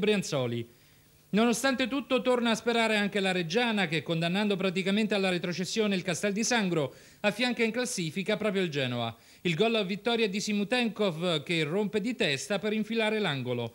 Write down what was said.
Brianzoli. Nonostante tutto torna a sperare anche la Reggiana che condannando praticamente alla retrocessione il Castel di Sangro affianca in classifica proprio il Genoa. Il gol a vittoria di Simutenkov che rompe di testa per infilare l'angolo.